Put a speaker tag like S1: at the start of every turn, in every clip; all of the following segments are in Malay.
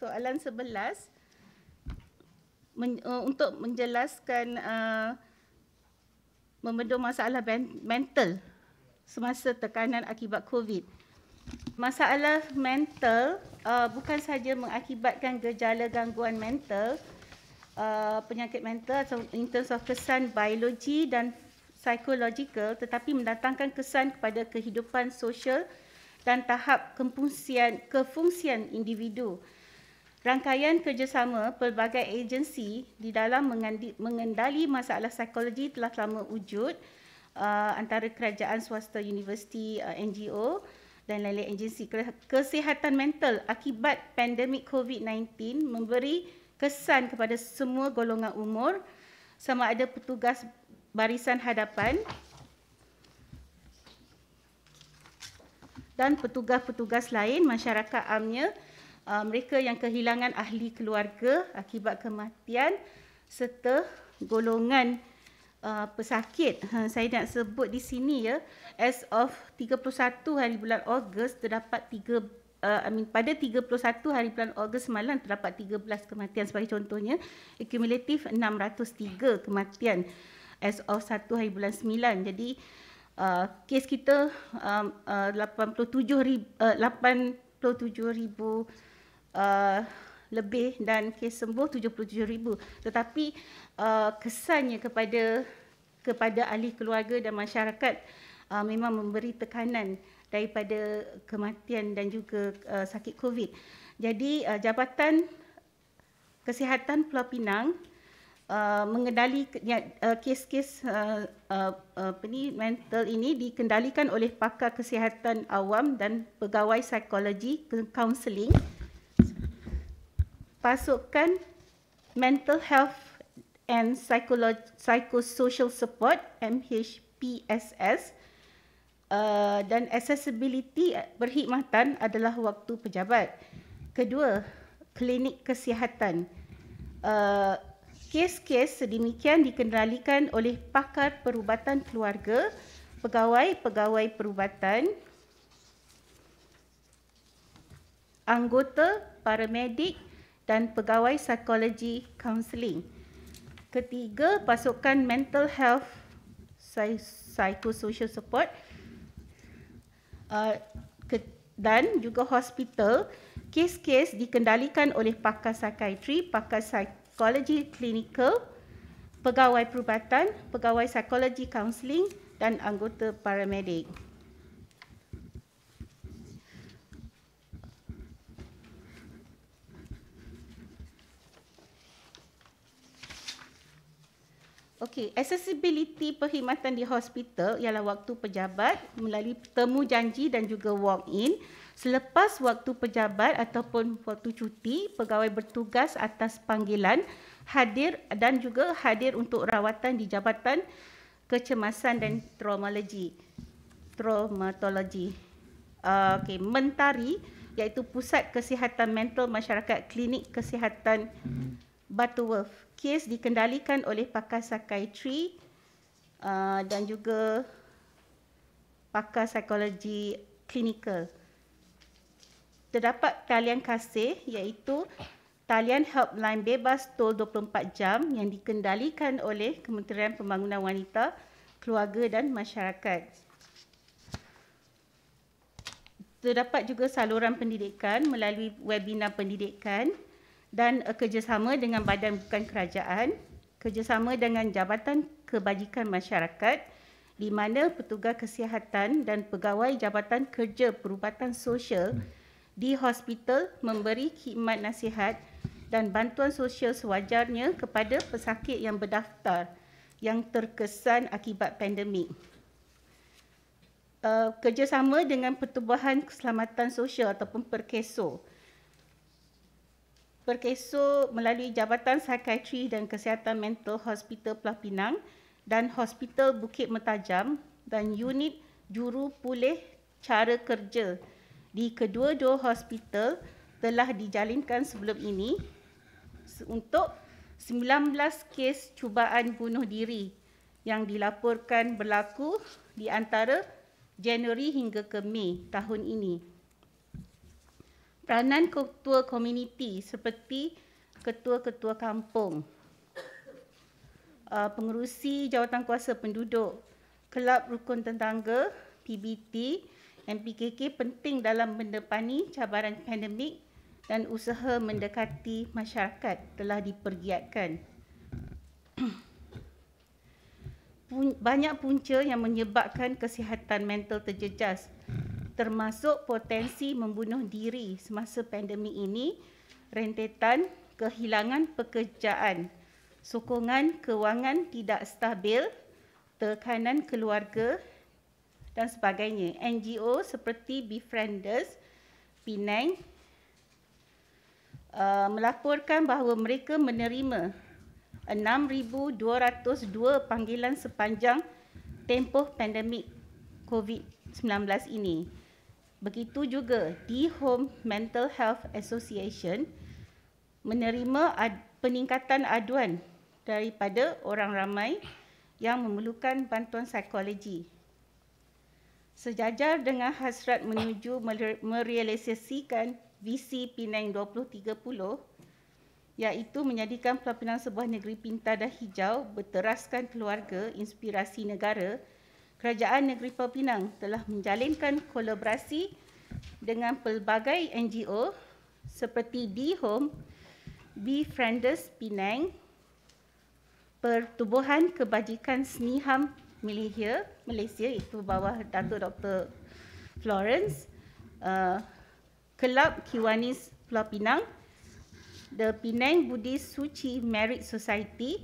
S1: soalan 11 men, uh, untuk menjelaskan uh, membendung masalah ben, mental semasa tekanan akibat COVID. Masalah mental uh, bukan saja mengakibatkan gejala gangguan mental, uh, penyakit mental atau in terms of kesan biologi dan psikologikal tetapi mendatangkan kesan kepada kehidupan sosial dan tahap kefungsian individu. Rangkaian kerjasama pelbagai agensi di dalam mengendali masalah psikologi telah lama wujud uh, antara kerajaan swasta universiti uh, NGO dan lain-lain agensi kesihatan mental akibat pandemik COVID-19 memberi kesan kepada semua golongan umur sama ada petugas barisan hadapan dan petugas-petugas lain masyarakat amnya uh, mereka yang kehilangan ahli keluarga akibat kematian serta golongan uh, pesakit. Ha, saya nak sebut di sini ya, as of 31 hari bulan Ogos terdapat 3 Uh, I mean, pada 31 hari bulan Ogos semalam terdapat 13 kematian sebagai contohnya akumulatif 603 kematian as of 1 hari bulan 9 jadi uh, kes kita um, uh, 87 uh, 87 ribu Uh, lebih dan kes sembuh 77000 tetapi uh, kesannya kepada kepada ahli keluarga dan masyarakat uh, memang memberi tekanan daripada kematian dan juga uh, sakit covid jadi uh, jabatan kesihatan Pulau Pinang Uh, mengendali ya, uh, kes-kes uh, uh, apa mental ini dikendalikan oleh pakar kesihatan awam dan pegawai psikologi counseling pasukan mental health and psychosocial support MHPSS uh, dan accessibility eh, berkhidmatan adalah waktu pejabat. Kedua, klinik kesihatan. Uh, kes-kes sedemikian dikendalikan oleh pakar perubatan keluarga, pegawai-pegawai perubatan, anggota paramedik dan pegawai psikologi counseling. Ketiga, pasukan mental health psychosocial support uh, dan juga hospital. Kes-kes dikendalikan oleh pakar psychiatry, pakar psikologi klinikal, pegawai perubatan, pegawai psikologi counseling dan anggota paramedik. Okey, accessibility perkhidmatan di hospital ialah waktu pejabat melalui temu janji dan juga walk in. Selepas waktu pejabat ataupun waktu cuti, pegawai bertugas atas panggilan hadir dan juga hadir untuk rawatan di Jabatan Kecemasan dan Traumatologi. Traumatologi. Uh, ah, Okey, mentari iaitu pusat kesihatan mental masyarakat klinik kesihatan Butterworth. Kes dikendalikan oleh pakar psychiatry uh, dan juga pakar psikologi klinikal. Terdapat talian kasih iaitu talian helpline bebas tol 24 jam yang dikendalikan oleh Kementerian Pembangunan Wanita, Keluarga dan Masyarakat. Terdapat juga saluran pendidikan melalui webinar pendidikan dan uh, kerjasama dengan badan bukan kerajaan, kerjasama dengan Jabatan Kebajikan Masyarakat di mana petugas kesihatan dan pegawai Jabatan Kerja Perubatan Sosial hmm. di hospital memberi khidmat nasihat dan bantuan sosial sewajarnya kepada pesakit yang berdaftar yang terkesan akibat pandemik. Uh, kerjasama dengan Pertubuhan Keselamatan Sosial ataupun Perkeso berkesor melalui Jabatan Psikiatri dan Kesihatan Mental Hospital Pulau Pinang dan Hospital Bukit Metajam dan unit juru pulih cara kerja di kedua-dua hospital telah dijalinkan sebelum ini untuk 19 kes cubaan bunuh diri yang dilaporkan berlaku di antara Januari hingga ke Mei tahun ini peranan ketua komuniti seperti ketua-ketua kampung, uh, pengerusi kuasa penduduk, kelab rukun tetangga, PBT, MPKK penting dalam mendepani cabaran pandemik dan usaha mendekati masyarakat telah dipergiatkan. Banyak punca yang menyebabkan kesihatan mental terjejas termasuk potensi membunuh diri semasa pandemik ini, rentetan kehilangan pekerjaan, sokongan kewangan tidak stabil, tekanan keluarga dan sebagainya. NGO seperti Befrienders Penang uh, melaporkan bahawa mereka menerima 6202 panggilan sepanjang tempoh pandemik COVID-19 ini. Begitu juga di Home Mental Health Association menerima ad- peningkatan aduan daripada orang ramai yang memerlukan bantuan psikologi. Sejajar dengan hasrat menuju merealisasikan visi Penang 2030 iaitu menjadikan pelaminan sebuah negeri pintar dan hijau berteraskan keluarga inspirasi negara Kerajaan Negeri Pulau Pinang telah menjalinkan kolaborasi dengan pelbagai NGO seperti Be Home, Be Friends Pinang, Pertubuhan Kebajikan Seniham Malaysia, Malaysia itu bawah Dato' Dr. Florence, uh, Kelab uh, Kiwanis Pulau Pinang, The Pinang Buddhist Suci Merit Society,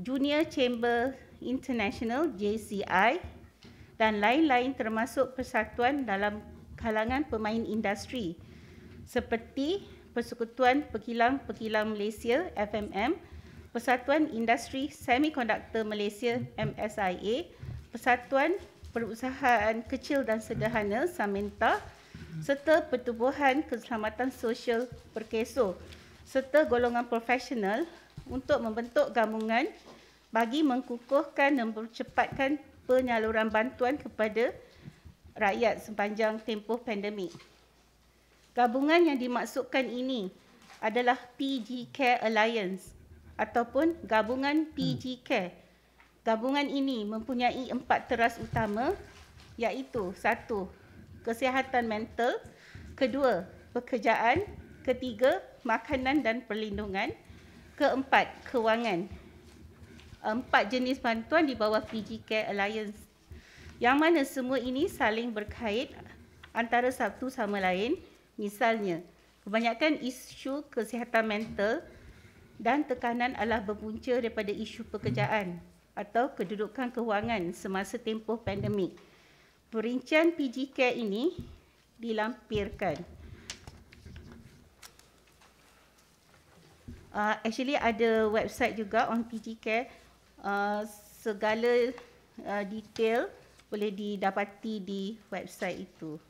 S1: Junior Chamber International JCI dan lain-lain termasuk persatuan dalam kalangan pemain industri seperti Persekutuan Pekilang-Pekilang Malaysia FMM, Persatuan Industri Semikonduktor Malaysia MSIA, Persatuan Perusahaan Kecil dan Sederhana Samenta serta Pertubuhan Keselamatan Sosial Perkeso serta golongan profesional untuk membentuk gabungan bagi mengukuhkan dan mempercepatkan penyaluran bantuan kepada rakyat sepanjang tempoh pandemik. Gabungan yang dimaksudkan ini adalah PG Care Alliance ataupun gabungan PG hmm. Care. Gabungan ini mempunyai empat teras utama iaitu satu, kesihatan mental, kedua, pekerjaan, ketiga, makanan dan perlindungan, keempat, kewangan empat jenis bantuan di bawah Fiji Care Alliance yang mana semua ini saling berkait antara satu sama lain. Misalnya, kebanyakan isu kesihatan mental dan tekanan adalah berpunca daripada isu pekerjaan atau kedudukan kewangan semasa tempoh pandemik. Perincian PG Care ini dilampirkan. Uh, actually ada website juga on PG Care Uh, segala uh, detail boleh didapati di website itu.